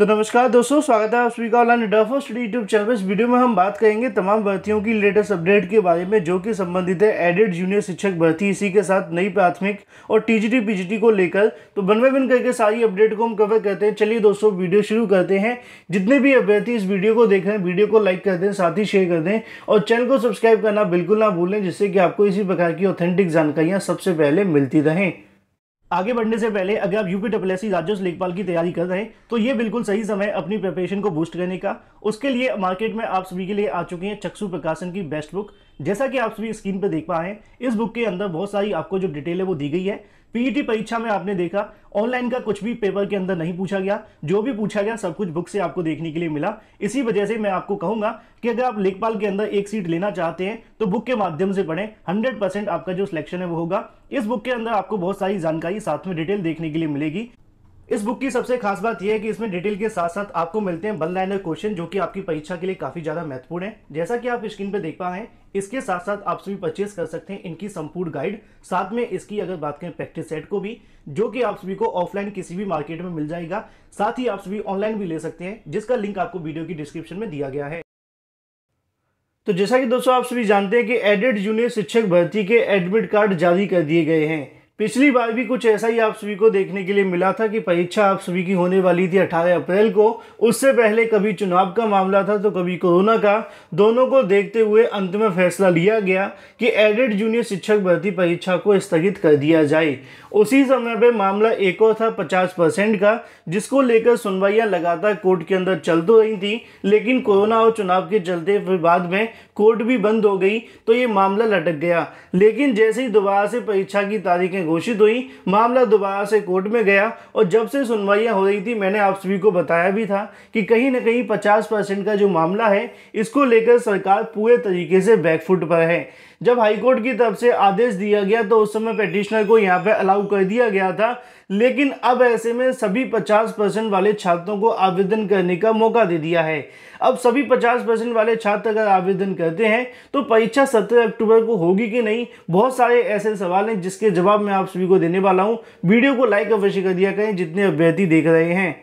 तो नमस्कार दोस्तों स्वागत है आप सभी का ऑनलाइन डफो स्टडी यूट्यूब चैनल पर इस वीडियो में हम बात करेंगे तमाम भर्तियों की लेटेस्ट अपडेट के बारे में जो कि संबंधित है एडेड जूनियर शिक्षक भर्ती इसी के साथ नई प्राथमिक और टीजीटी पीजीटी को लेकर तो बनवे बन करके सारी अपडेट को हम कवर करते हैं चलिए दोस्तों वीडियो शुरू करते हैं जितने भी अभ्यर्थी इस वीडियो को देख रहे हैं वीडियो को लाइक कर दें साथ ही शेयर कर दें और चैनल को सब्सक्राइब करना बिल्कुल ना भूलें जिससे कि आपको इसी प्रकार की ऑथेंटिक जानकारियाँ सबसे पहले मिलती रहें आगे बढ़ने से पहले अगर आप यूपी डब्ल्यूएससी राजस्व लेखपाल की तैयारी कर रहे हैं तो ये बिल्कुल सही समय अपनी प्रिपरेशन को बूस्ट करने का उसके लिए मार्केट में आप सभी के लिए आ चुकी हैं चक्षु प्रकाशन की बेस्ट बुक जैसा कि आप सभी स्क्रीन पर देख पा रहे हैं इस बुक के अंदर बहुत सारी आपको जो डिटेल है वो दी गई है पीईटी e परीक्षा में आपने देखा ऑनलाइन का कुछ भी पेपर के अंदर नहीं पूछा गया जो भी पूछा गया सब कुछ बुक से आपको देखने के लिए मिला इसी वजह से मैं आपको कहूंगा कि अगर आप लेखपाल के अंदर एक सीट लेना चाहते हैं तो बुक के माध्यम से पढ़ें परसेंट आपका जो सिलेक्शन है वो होगा इस बुक के अंदर आपको बहुत सारी जानकारी साथ में डिटेल देखने के लिए मिलेगी इस बुक की सबसे खास बात यह है कि इसमें डिटेल के साथ साथ आपको मिलते हैं वन लाइनर क्वेश्चन जो कि आपकी परीक्षा के लिए काफी ज्यादा महत्वपूर्ण है जैसा कि आप स्क्रीन पर देख पा रहे हैं इसके साथ साथ आप सभी परचेज कर सकते हैं इनकी संपूर्ण गाइड साथ में इसकी अगर बात करें प्रैक्टिस सेट को भी जो कि आप सभी को ऑफलाइन किसी भी मार्केट में मिल जाएगा साथ ही आप सभी ऑनलाइन भी ले सकते हैं जिसका लिंक आपको वीडियो की डिस्क्रिप्शन में दिया गया है तो जैसा कि दोस्तों आप सभी जानते हैं कि एडेड जूनियर शिक्षक भर्ती के एडमिट कार्ड जारी कर दिए गए हैं पिछली बार भी कुछ ऐसा ही आप सभी को देखने के लिए मिला था कि परीक्षा आप सभी की होने वाली थी 18 अप्रैल को उससे पहले कभी चुनाव का मामला था तो कभी कोरोना का दोनों को देखते हुए अंत में फैसला लिया गया कि एडेड जूनियर शिक्षक भर्ती परीक्षा को स्थगित कर दिया जाए उसी समय पर मामला एक और था पचास परसेंट का जिसको लेकर सुनवाइयाँ लगातार कोर्ट के अंदर चल तो रही थी लेकिन कोरोना और चुनाव के चलते बाद में कोर्ट भी बंद हो गई तो ये मामला लटक गया लेकिन जैसे ही दोबारा से परीक्षा की तारीखें घोषित हुई मामला दोबारा से कोर्ट में गया और जब से सुनवाइयाँ हो रही थी मैंने आप सभी को बताया भी था कि कहीं ना कहीं पचास परसेंट का जो मामला है इसको लेकर सरकार पूरे तरीके से बैकफुट पर है जब हाईकोर्ट की तरफ से आदेश दिया गया तो उस समय पेटिशनर को यहाँ पर अलाउ कर दिया गया था लेकिन अब ऐसे में सभी 50 परसेंट वाले छात्रों को आवेदन करने का मौका दे दिया है अब सभी 50 परसेंट वाले छात्र अगर आवेदन करते हैं तो परीक्षा 17 अक्टूबर को होगी कि नहीं बहुत सारे ऐसे सवाल हैं जिसके जवाब मैं आप सभी को देने वाला हूँ वीडियो को लाइक अवश्य कर दिया करें जितने अभ्यर्थी देख रहे हैं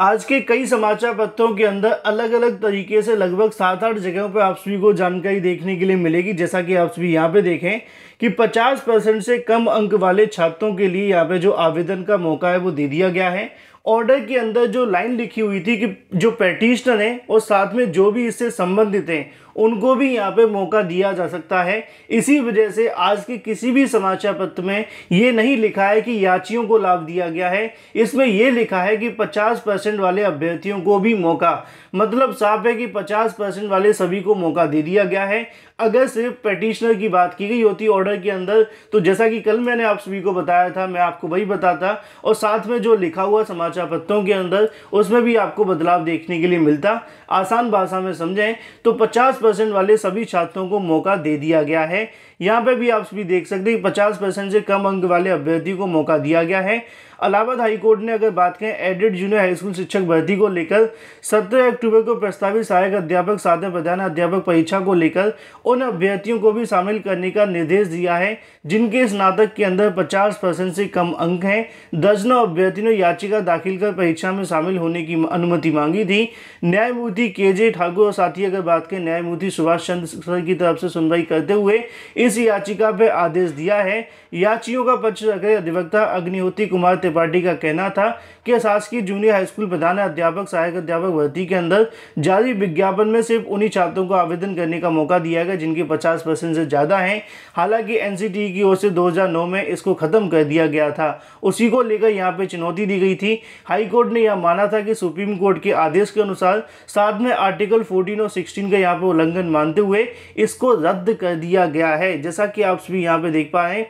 आज के कई समाचार पत्रों के अंदर अलग अलग तरीके से लगभग सात आठ जगहों पर आप सभी को जानकारी देखने के लिए मिलेगी जैसा कि आप सभी यहाँ पे देखें कि 50 परसेंट से कम अंक वाले छात्रों के लिए यहाँ पे जो आवेदन का मौका है वो दे दिया गया है ऑर्डर के अंदर जो लाइन लिखी हुई थी कि जो पेटिशनर हैं और साथ में जो भी इससे संबंधित हैं उनको भी यहाँ पे मौका दिया जा सकता है इसी वजह से आज के किसी भी समाचार पत्र में ये नहीं लिखा है कि याचियों को लाभ दिया गया है इसमें यह लिखा है कि 50 परसेंट वाले अभ्यर्थियों को भी मौका मतलब साफ है कि 50 परसेंट वाले सभी को मौका दे दिया गया है अगर सिर्फ पेटिशनर की बात की गई होती ऑर्डर के अंदर तो जैसा कि कल मैंने आप सभी को बताया था मैं आपको वही बताता और साथ में जो लिखा हुआ समाचार पत्रों के अंदर उसमें भी आपको बदलाव देखने के लिए मिलता आसान भाषा में समझें तो पचास परसेंट वाले सभी छात्रों को मौका दे दिया गया है यहाँ पे भी आप भी देख सकते हैं पचास परसेंट से कम अंक वाले अभ्यर्थी को मौका दिया गया है अलाहाबाद हाईकोर्ट ने अगर बात करें एडेड जूनियर हाई स्कूल शिक्षक भर्ती को लेकर सत्रह अक्टूबर को प्रस्तावित सहायक अध्यापक साधन प्रधान अध्यापक परीक्षा को लेकर उन अभ्यर्थियों को भी शामिल करने का निर्देश दिया है जिनके स्नातक के अंदर पचास परसेंट से कम अंक हैं दर्जनों अभ्यर्थियों ने याचिका दाखिल कर परीक्षा में शामिल होने की अनुमति मांगी थी न्यायमूर्ति के जे ठाकुर और साथी अगर बात करें न्यायमूर्ति सुभाष चंद्र की तरफ से सुनवाई करते हुए इस याचिका पर आदेश दिया है याचियों का पक्ष रखे अधिवक्ता अग्निहोत्री कुमार त्रिपाठी का कहना था कि शासकीय जूनियर हाई स्कूल प्रधान अध्यापक सहायक अध्यापक भर्ती के अंदर जारी विज्ञापन में सिर्फ उन्हीं छात्रों को आवेदन करने का मौका दिया गया जिनकी पचास परसेंट से ज़्यादा हैं हालांकि एन e की ओर से 2009 में इसको ख़त्म कर दिया गया था उसी को लेकर यहाँ पर चुनौती दी गई थी हाईकोर्ट ने यह माना था कि सुप्रीम कोर्ट के आदेश के अनुसार साथ में आर्टिकल फोर्टीन और सिक्सटीन का यहाँ पर उल्लंघन मानते हुए इसको रद्द कर दिया गया है जैसा कि आप सभी यहाँ पर देख पाए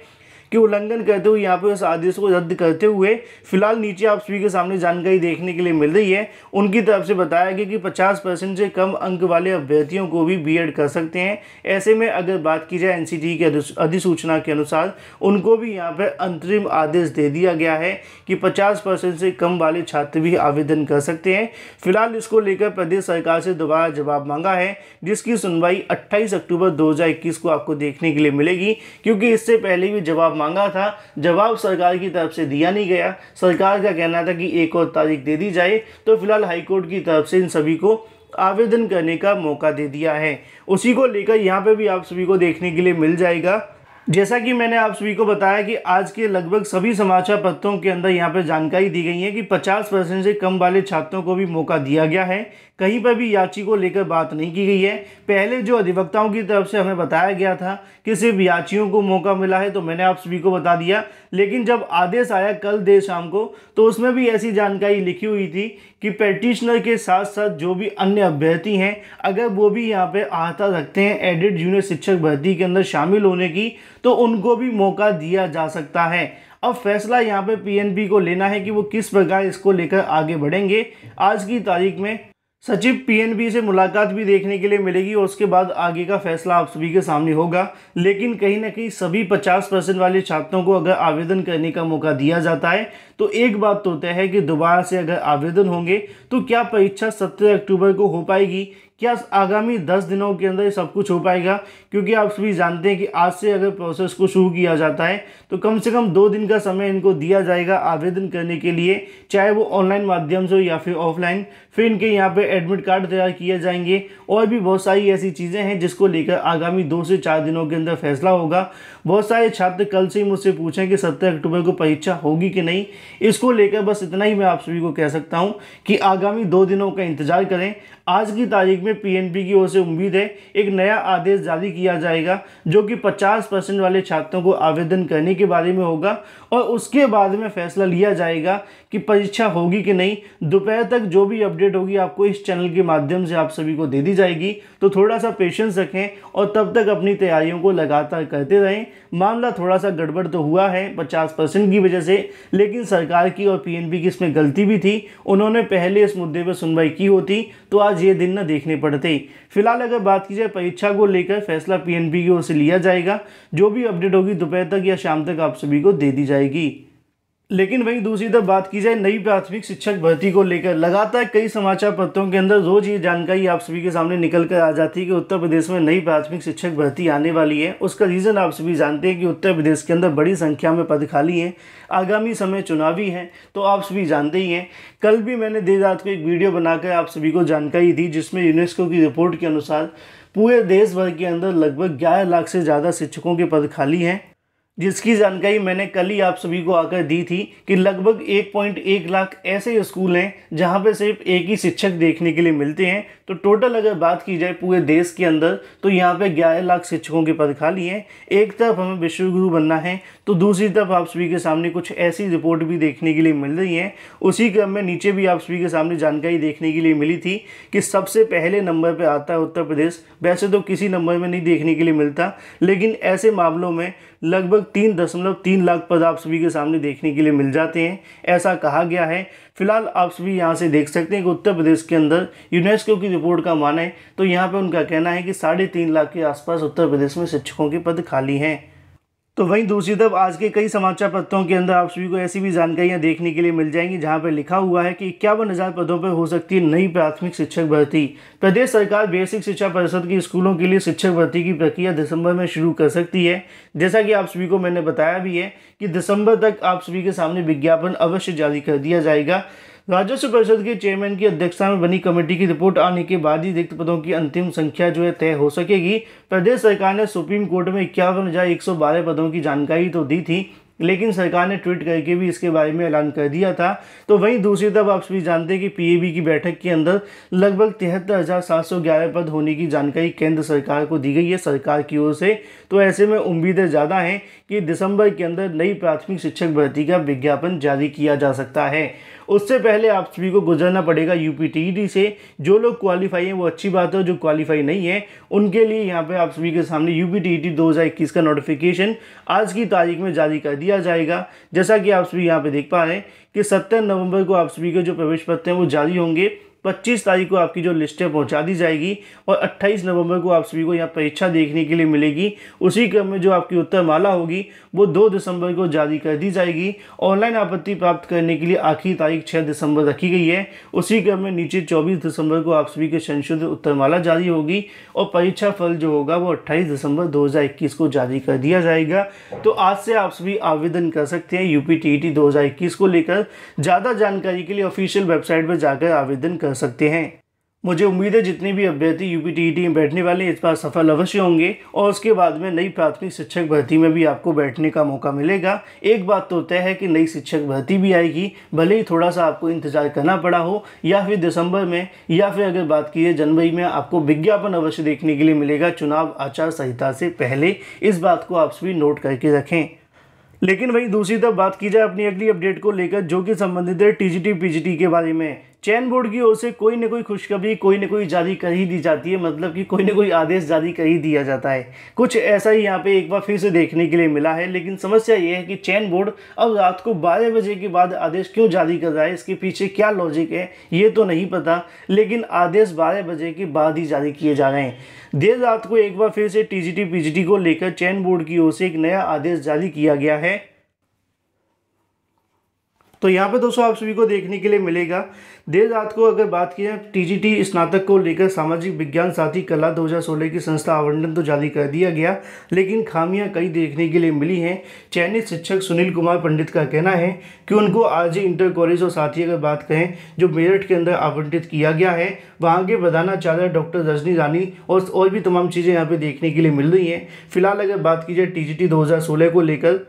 के उल्लंघन करते हुए यहाँ पे उस आदेश को रद्द करते हुए फिलहाल नीचे आप सभी के सामने जानकारी देखने के लिए मिल रही है उनकी तरफ से बताया गया कि पचास परसेंट से कम अंक वाले अभ्यर्थियों को भी बी कर सकते हैं ऐसे में अगर बात की जाए एन e की अधिसूचना के अनुसार उनको भी यहाँ पर अंतरिम आदेश दे दिया गया है कि पचास से कम वाले छात्र भी आवेदन कर सकते हैं फिलहाल इसको लेकर प्रदेश सरकार से दोबारा जवाब मांगा है जिसकी सुनवाई 28 अक्टूबर 2021 को आपको देखने के लिए मिलेगी क्योंकि इससे पहले भी जवाब मांगा था जवाब सरकार की तरफ से दिया नहीं गया सरकार का कहना था कि एक और तारीख दे दी जाए तो फिलहाल हाईकोर्ट की तरफ से इन सभी को आवेदन करने का मौका दे दिया है उसी को लेकर यहाँ पर भी आप सभी को देखने के लिए मिल जाएगा जैसा कि मैंने आप सभी को बताया कि आज के लगभग सभी समाचार पत्रों के अंदर यहाँ पर जानकारी दी गई है कि 50 परसेंट से कम वाले छात्रों को भी मौका दिया गया है कहीं पर भी याची को लेकर बात नहीं की गई है पहले जो अधिवक्ताओं की तरफ से हमें बताया गया था कि सिर्फ याचियों को मौका मिला है तो मैंने आप सभी को बता दिया लेकिन जब आदेश आया कल देर शाम को तो उसमें भी ऐसी जानकारी लिखी हुई थी कि पेटिशनर के साथ साथ जो भी अन्य अभ्यर्थी हैं अगर वो भी यहाँ पर आता रखते हैं एडिड जूनियर शिक्षक भर्ती के अंदर शामिल होने की तो उनको भी मौका दिया जा सकता है अब फैसला यहाँ पे पी को लेना है कि वो किस प्रकार इसको लेकर आगे बढ़ेंगे आज की तारीख में सचिव पीएनबी से मुलाकात भी देखने के लिए मिलेगी और उसके बाद आगे का फैसला आप सभी के सामने होगा लेकिन कहीं ना कहीं सभी 50 परसेंट वाले छात्रों को अगर आवेदन करने का मौका दिया जाता है तो एक बात तो तय है कि दोबारा से अगर आवेदन होंगे तो क्या परीक्षा 17 अक्टूबर को हो पाएगी क्या आगामी दस दिनों के अंदर सब कुछ हो पाएगा क्योंकि आप सभी जानते हैं कि आज से अगर प्रोसेस को शुरू किया जाता है तो कम से कम दो दिन का समय इनको दिया जाएगा आवेदन करने के लिए चाहे वो ऑनलाइन माध्यम से हो या फिर ऑफलाइन फिर इनके यहाँ पे एडमिट कार्ड तैयार किए जाएंगे और भी बहुत सारी ऐसी चीज़ें हैं जिसको लेकर आगामी दो से चार दिनों के अंदर फैसला होगा बहुत सारे छात्र कल से ही मुझसे पूछें कि सत्रह अक्टूबर को परीक्षा होगी कि नहीं इसको लेकर बस इतना ही मैं आप सभी को कह सकता हूँ कि आगामी दो दिनों का इंतजार करें आज की तारीख में पीएनबी की ओर से उम्मीद है एक नया आदेश जारी किया जाएगा जो कि 50 परसेंट वाले छात्रों को आवेदन करने के बारे में होगा और उसके बाद में फैसला लिया जाएगा कि परीक्षा होगी कि नहीं दोपहर तक जो भी अपडेट होगी आपको इस चैनल के माध्यम से आप सभी को दे दी जाएगी तो थोड़ा सा पेशेंस रखें और तब तक अपनी तैयारियों को लगातार करते रहें मामला थोड़ा सा गड़बड़ तो हुआ है पचास परसेंट की वजह से लेकिन सरकार की और पीएनबी की इसमें गलती भी थी उन्होंने पहले इस मुद्दे पर सुनवाई की होती तो आज ये दिन न देखने पड़ते फिलहाल अगर बात की जाए परीक्षा को लेकर फैसला पीएनबी की ओर से लिया जाएगा जो भी अपडेट होगी दोपहर तक या शाम तक आप सभी को दे दी जाएगी लेकिन वहीं दूसरी तरफ बात की जाए नई प्राथमिक शिक्षक भर्ती को लेकर लगातार कई समाचार पत्रों के अंदर रोज ये जानकारी आप सभी के सामने निकल कर आ जाती है कि उत्तर प्रदेश में नई प्राथमिक शिक्षक भर्ती आने वाली है उसका रीज़न आप सभी जानते हैं कि उत्तर प्रदेश के अंदर बड़ी संख्या में पद खाली हैं आगामी समय चुनावी हैं तो आप सभी जानते ही हैं कल भी मैंने देर रात को एक वीडियो बनाकर आप सभी को जानकारी दी जिसमें यूनेस्को की रिपोर्ट के अनुसार पूरे देश भर के अंदर लगभग ग्यारह लाख से ज़्यादा शिक्षकों के पद खाली हैं जिसकी जानकारी मैंने कल ही आप सभी को आकर दी थी कि लगभग 1.1 लाख ऐसे स्कूल हैं जहां पे सिर्फ एक ही शिक्षक देखने के लिए मिलते हैं तो टोटल अगर बात की जाए पूरे देश के अंदर तो यहाँ पे 11 लाख शिक्षकों के पद खाली हैं एक तरफ हमें विश्वगुरु बनना है तो दूसरी तरफ आप सभी के सामने कुछ ऐसी रिपोर्ट भी देखने के लिए मिल रही है उसी क्रम में नीचे भी आप सभी के सामने जानकारी देखने के लिए मिली थी कि सबसे पहले नंबर पर आता है उत्तर प्रदेश वैसे तो किसी नंबर में नहीं देखने के लिए मिलता लेकिन ऐसे मामलों में लगभग तीन दशमलव तीन लाख पद आप सभी के सामने देखने के लिए मिल जाते हैं ऐसा कहा गया है फिलहाल आप सभी यहाँ से देख सकते हैं कि उत्तर प्रदेश के अंदर यूनेस्को की रिपोर्ट का माना है तो यहाँ पर उनका कहना है कि साढ़े तीन लाख के आसपास उत्तर प्रदेश में शिक्षकों के पद खाली हैं तो वहीं दूसरी तरफ आज के कई समाचार पत्रों के अंदर आप सभी को ऐसी भी जानकारियां देखने के लिए मिल जाएंगी जहां पर लिखा हुआ है कि इक्यावन हज़ार पदों पर हो सकती है नई प्राथमिक शिक्षक भर्ती प्रदेश सरकार बेसिक शिक्षा परिषद के स्कूलों के लिए शिक्षक भर्ती की प्रक्रिया दिसंबर में शुरू कर सकती है जैसा कि आप सभी को मैंने बताया भी है कि दिसंबर तक आप सभी के सामने विज्ञापन अवश्य जारी कर दिया जाएगा राजस्व परिषद के चेयरमैन की अध्यक्षता में बनी कमेटी की रिपोर्ट आने के बाद ही रिक्त पदों की अंतिम संख्या जो है तय हो सकेगी प्रदेश सरकार ने सुप्रीम कोर्ट में इक्यावन हजार एक सौ बारह पदों की जानकारी तो दी थी लेकिन सरकार ने ट्वीट करके भी इसके बारे में ऐलान कर दिया था तो वहीं दूसरी तरफ आप सभी जानते हैं कि पीएबी की बैठक के अंदर लगभग तिहत्तर हज़ार सात सौ ग्यारह पद होने की जानकारी केंद्र सरकार को दी गई है सरकार की ओर से तो ऐसे में उम्मीदें ज़्यादा हैं कि दिसंबर के अंदर नई प्राथमिक शिक्षक भर्ती का विज्ञापन जारी किया जा सकता है उससे पहले आप सभी को गुजरना पड़ेगा यू e से जो लोग क्वालिफाई हैं वो अच्छी बात है जो क्वालिफाई नहीं है उनके लिए यहाँ पे आप सभी के सामने यूपीटीडी e 2021 का नोटिफिकेशन आज की तारीख में जारी कर दिया जाएगा जैसा कि आप सभी यहाँ पे देख पा रहे हैं कि सत्तर नवंबर को आप सभी के जो प्रवेश पत्र हैं वो जारी होंगे 25 तारीख को आपकी जो लिस्टें पहुंचा दी जाएगी और 28 नवंबर को आप सभी को यहाँ परीक्षा देखने के लिए मिलेगी उसी क्रम में जो आपकी उत्तर माला होगी वो 2 दिसंबर को जारी कर दी जाएगी ऑनलाइन आपत्ति प्राप्त करने के लिए आखिरी तारीख 6 दिसंबर रखी गई है उसी क्रम में नीचे 24 दिसंबर को आप सभी के संशोधित उत्तरमाला जारी होगी और परीक्षा फल जो होगा वो अट्ठाईस दिसंबर दो को जारी कर दिया जाएगा तो आज से आप सभी आवेदन कर सकते हैं यूपी टी को लेकर ज़्यादा जानकारी के लिए ऑफिशियल वेबसाइट पर जाकर आवेदन कर कर सकते हैं मुझे उम्मीद है जितने भी अभ्यर्थी यू पी e में बैठने वाले हैं इस बार सफल अवश्य होंगे और उसके बाद में नई प्राथमिक शिक्षक भर्ती में भी आपको बैठने का मौका मिलेगा एक बात तो तय है कि नई शिक्षक भर्ती भी आएगी भले ही थोड़ा सा आपको इंतजार करना पड़ा हो या फिर दिसंबर में या फिर अगर बात की जनवरी में आपको विज्ञापन अवश्य देखने के लिए मिलेगा चुनाव आचार संहिता से पहले इस बात को आप सभी नोट करके रखें लेकिन वहीं दूसरी तरफ बात की जाए अपनी अगली अपडेट को लेकर जो कि संबंधित है टी जी के बारे में चैन बोर्ड की ओर से कोई ना कोई खुशखबरी कोई ना कोई जारी कर ही दी जाती है मतलब कि कोई ना कोई आदेश जारी कर ही दिया जाता है कुछ ऐसा ही यहाँ पे एक बार फिर से देखने के लिए मिला है लेकिन समस्या ये है कि चैन बोर्ड अब रात को बारह बजे के बाद आदेश क्यों जारी कर रहा है इसके पीछे क्या लॉजिक है ये तो नहीं पता लेकिन आदेश बारह बजे के बाद ही जारी किए जा रहे हैं देर रात को एक बार फिर से जी टी को लेकर चैन बोर्ड की ओर से एक नया आदेश जारी किया गया है तो यहाँ पे दोस्तों आप सभी को देखने के लिए मिलेगा देर रात को अगर बात की जाए टीजीटी स्नातक को लेकर सामाजिक विज्ञान साथी कला 2016 की संस्था आवंटन तो जारी कर दिया गया लेकिन खामियां कई देखने के लिए मिली हैं चयनित शिक्षक सुनील कुमार पंडित का कहना है कि उनको ही इंटर कॉलेज और साथी अगर बात करें जो मेरठ के अंदर आवंटित किया गया है वहाँ के प्रधानाचार्य डॉक्टर रजनी रानी और और भी तमाम चीज़ें यहाँ पर देखने के लिए मिल रही हैं फिलहाल अगर बात की जाए टी जी को लेकर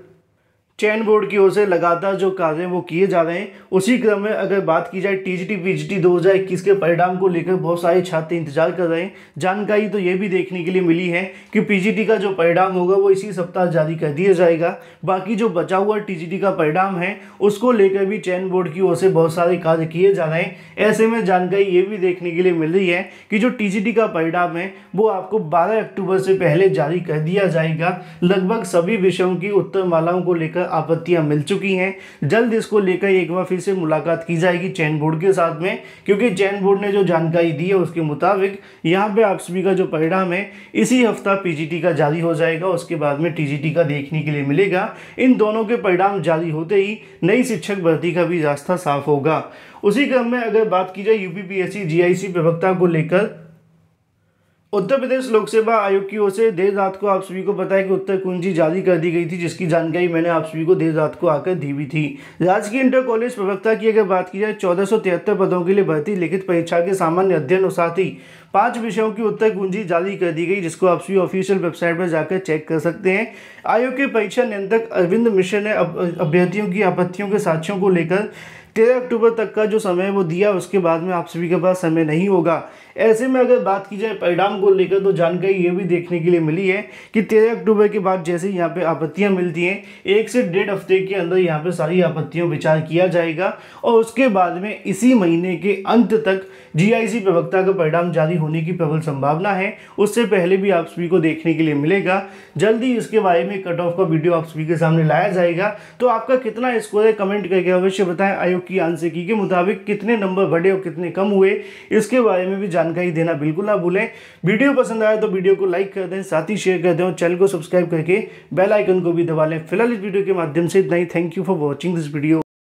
चयन बोर्ड की ओर से लगातार जो कार्य वो किए जा रहे हैं उसी क्रम में अगर बात की जाए T T T G G P दो हज़ार इक्कीस के परिणाम को लेकर बहुत सारे छात्र इंतजार कर रहे हैं जानकारी तो ये भी देखने के लिए मिली है कि पी जी टी का जो परिणाम होगा वो इसी सप्ताह जारी कर दिया जाएगा बाकी जो बचा हुआ टी जी टी का परिणाम है उसको लेकर भी चयन बोर्ड की ओर से बहुत सारे कार्य किए जा रहे हैं ऐसे में जानकारी ये भी देखने के लिए मिल रही है कि जो टी जी टी का परिणाम है वो आपको बारह अक्टूबर से पहले जारी कर दिया जाएगा लगभग सभी विषयों की उत्तर मालाओं को लेकर आपत्तियां मिल चुकी हैं जल्द इसको लेकर एक बार फिर से मुलाकात की जाएगी चैन बोर्ड के साथ में क्योंकि चैन बोर्ड ने जो जानकारी दी है उसके मुताबिक यहाँ पे आप सभी का जो परिणाम है इसी हफ्ता पीजीटी का जारी हो जाएगा उसके बाद में टीजीटी का देखने के लिए मिलेगा इन दोनों के परिणाम जारी होते ही नई शिक्षक भर्ती का भी रास्ता साफ होगा उसी क्रम में अगर बात की जाए यूपीपीएससी जीआईसी प्रवक्ता को लेकर उत्तर प्रदेश लोक सेवा आयोग की ओर से देर रात को आप सभी को पता है कि उत्तर कुंजी जारी कर दी गई थी जिसकी जानकारी मैंने आप सभी को देर रात को आकर दी भी थी राजकीय इंटर कॉलेज प्रवक्ता की अगर बात की जाए चौदह पदों के लिए भर्ती लिखित परीक्षा के सामान्य अध्ययन और साथ ही पाँच विषयों की उत्तर कुंजी जारी कर दी गई जिसको आप सभी ऑफिशियल वेबसाइट पर जाकर चेक कर सकते हैं आयोग के परीक्षा नियंत्रक अरविंद मिश्र ने अभ्यर्थियों की आपत्तियों के साक्ष्यों को लेकर तेरह अक्टूबर तक का जो समय वो दिया उसके बाद में आप सभी के पास समय नहीं होगा ऐसे में अगर बात की जाए परिणाम को लेकर तो जानकारी ये भी देखने के लिए मिली है कि तेरह अक्टूबर के बाद जैसे यहाँ पे आपत्तियाँ मिलती हैं एक से डेढ़ हफ्ते के अंदर यहाँ पे सारी आपत्तियों विचार किया जाएगा और उसके बाद में इसी महीने के अंत तक जीआईसी प्रवक्ता का परिणाम जारी होने की प्रबल संभावना है उससे पहले भी आप सभी को देखने के लिए मिलेगा जल्दी इसके बारे में कट ऑफ का वीडियो आप सभी के सामने लाया जाएगा तो आपका कितना स्कोर है कमेंट करके अवश्य बताएं आयोग की आंसर की के मुताबिक कितने नंबर बढ़े और कितने कम हुए इसके बारे में भी जानकारी देना बिल्कुल ना भूलें वीडियो पसंद आए तो वीडियो को लाइक कर दें साथ ही शेयर कर दें और चैनल को सब्सक्राइब करके बेल आइकन को भी दबा लें फिलहाल इस वीडियो के माध्यम से इतना ही thank you for watching this video